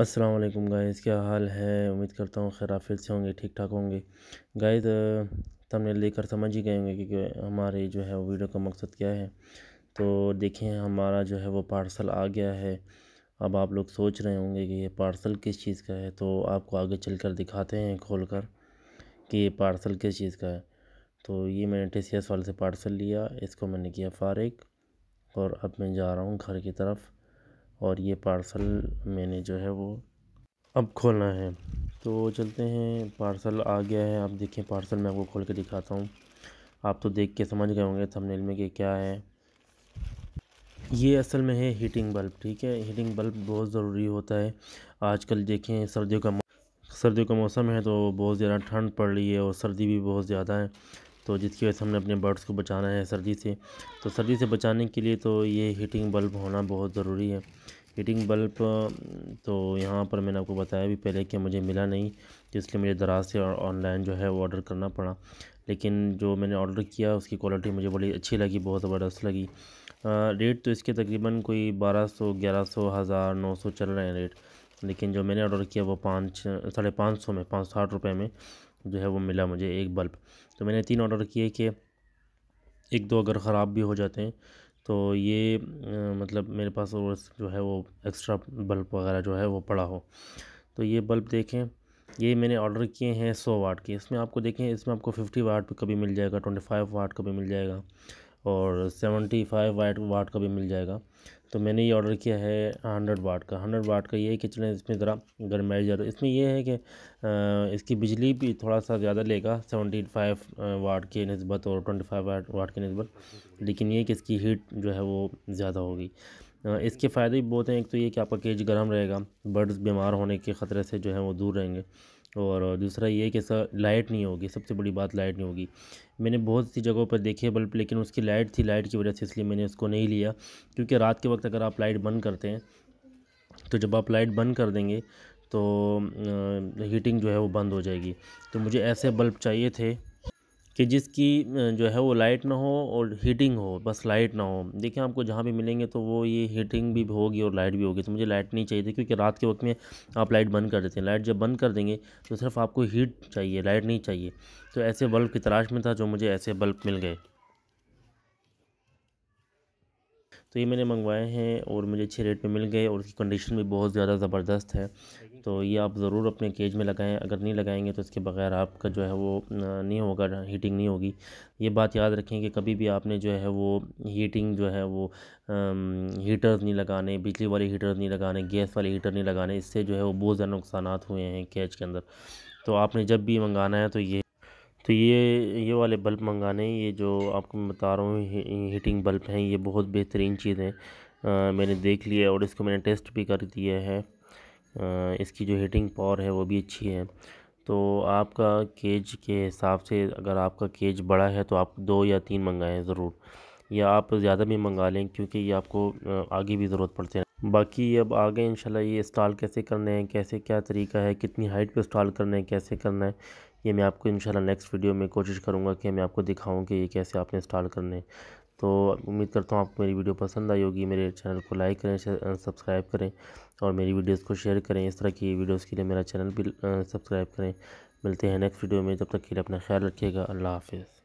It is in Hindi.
अस्सलाम वालेकुम गाइस क्या हाल है उम्मीद करता हूँ खैराफिल से होंगे ठीक ठाक होंगे गाइस तमने लेकर समझ ही गए होंगे कि हमारे जो है वो वीडियो का मकसद क्या है तो देखें हमारा जो है वो पार्सल आ गया है अब आप लोग सोच रहे होंगे कि ये पार्सल किस चीज़ का है तो आपको आगे चल कर दिखाते हैं खोल कर कि ये पार्सल किस चीज़ का है तो ये मैंने टी सी एस वाले से पार्सल लिया इसको मैंने किया फ़ारिग और अब मैं जा रहा हूँ घर की तरफ़ और ये पार्सल मैंने जो है वो अब खोलना है तो चलते हैं पार्सल आ गया है आप देखें पार्सल मैं आपको खोल के दिखाता हूँ आप तो देख के समझ गए होंगे थंबनेल में कि क्या है ये असल में है हीटिंग बल्ब ठीक है हीटिंग बल्ब बहुत ज़रूरी होता है आजकल देखें सर्दियों का सर्दियों का मौसम है तो बहुत ज़्यादा ठंड पड़ रही है और सर्दी भी बहुत ज़्यादा है तो जिसकी वजह से हमने अपने बर्ड्स को बचाना है सर्दी से तो सर्दी से बचाने के लिए तो ये हीटिंग बल्ब होना बहुत ज़रूरी है हीटिंग बल्ब तो यहाँ पर मैंने आपको बताया भी पहले कि मुझे मिला नहीं तो मुझे दराज से ऑनलाइन जो है वो ऑर्डर करना पड़ा लेकिन जो मैंने ऑर्डर किया उसकी क्वालिटी मुझे बड़ी अच्छी लगी बहुत ज़बरदस्त लगी रेट तो इसके तकरीबन कोई बारह सौ ग्यारह सौ हज़ार नौ सौ चल रहे हैं रेट लेकिन जो मैंने ऑर्डर किया वो पाँच साढ़े पाँच सौ में पाँच सौ साठ रुपये में जो है वो मिला मुझे एक बल्ब तो मैंने तीन ऑर्डर किए कि एक दो अगर ख़राब भी हो जाते हैं तो ये आ, मतलब मेरे पास और जो है वो एक्स्ट्रा बल्ब वगैरह जो है वो पड़ा हो तो ये बल्ब देखें ये मैंने ऑर्डर किए हैं सौ वाट के इसमें आपको देखें इसमें आपको फिफ्टी वाट कभी मिल जाएगा ट्वेंटी फाइव वाट कभी मिल जाएगा और सेवेंटी फाइव वाट वाट का भी मिल जाएगा तो मैंने ये ऑर्डर किया है हंड्रेड वाट का हंड्रेड वाट का ये है इसमें ज़रा गर्माइजर तो। इसमें यह है कि इसकी बिजली भी थोड़ा सा ज़्यादा लेगा सेवेंटी फाइव वाट की नस्बत और ट्वेंटी फाइव वाट वाट की नस्बत लेकिन ये कि इसकी हीट जो है वो ज़्यादा होगी इसके फ़ायदे भी बहुत हैं एक तो ये कि आपका केज गर्म रहेगा बर्ड्स बीमार होने के ख़तरे से जो है वो दूर रहेंगे और दूसरा ये कि सर लाइट नहीं होगी सबसे बड़ी बात लाइट नहीं होगी मैंने बहुत सी जगहों पर देखे बल्ब लेकिन उसकी लाइट थी लाइट की वजह से इसलिए मैंने उसको नहीं लिया क्योंकि रात के वक्त अगर आप लाइट बंद करते हैं तो जब आप लाइट बंद कर देंगे तो हीटिंग जो है वो बंद हो जाएगी तो मुझे ऐसे बल्ब चाहिए थे कि जिसकी जो है वो लाइट ना हो और हीटिंग हो बस लाइट ना हो देखिए आपको जहाँ भी मिलेंगे तो वो ये हीटिंग भी होगी और लाइट भी होगी तो मुझे लाइट नहीं चाहिए थी क्योंकि रात के वक्त में आप लाइट बंद कर देते हैं लाइट जब बंद कर देंगे तो सिर्फ आपको हीट चाहिए लाइट नहीं चाहिए तो ऐसे बल्ब की तलाश में था जो मुझे ऐसे बल्ब मिल गए तो ये मैंने मंगवाए हैं और मुझे अच्छे रेट पे मिल गए और उसकी कंडीशन भी बहुत ज़्यादा ज़बरदस्त है तो ये आप ज़रूर अपने केज में लगाएं अगर नहीं लगाएंगे तो इसके बगैर आपका जो है वो नहीं होगा हीटिंग नहीं होगी ये बात याद रखें कि कभी भी आपने जो है वो हीटिंग जो है वो हीटर्स नहीं लगाने बिजली वाले हीटर्स नहीं लगाने गैस वाले हीटर नहीं लगाने इससे जो है वो बहुत ज़्यादा नुकसान हुए हैं कैच के अंदर तो आपने जब भी मंगाना है तो ये तो ये ये वाले बल्ब मंगाने ये जो आपको मैं बता रहा हूँ हीटिंग बल्ब हैं ये बहुत बेहतरीन चीज़ है आ, मैंने देख लिया और इसको मैंने टेस्ट भी कर दिया है आ, इसकी जो हीटिंग पावर है वो भी अच्छी है तो आपका केज के हिसाब से अगर आपका केज बड़ा है तो आप दो या तीन मंगाएं ज़रूर या आप ज़्यादा भी मंगा लें क्योंकि ये आपको आगे भी ज़रूरत पड़ती है बाकी अब आगे इंशाल्लाह ये इंस्टॉल कैसे करने हैं कैसे क्या तरीका है कितनी हाइट पे इंस्टॉल करना है कैसे करना है ये मैं आपको इंशाल्लाह नेक्स्ट वीडियो में कोशिश करूँगा कि मैं आपको दिखाऊँ कि ये कैसे आपने इंस्टॉल करने तो उम्मीद करता हूँ आपको मेरी वीडियो पसंद आई होगी मेरे चैनल को लाइक करें सब्सक्राइब करें और मेरी वीडियोस को शेयर करें इस तरह की वीडियोस के लिए मेरा चैनल भी सब्सक्राइब करें मिलते हैं नेक्स्ट वीडियो में जब तक के लिए अपना ख्याल रखिएगा अल्लाह हाफिज़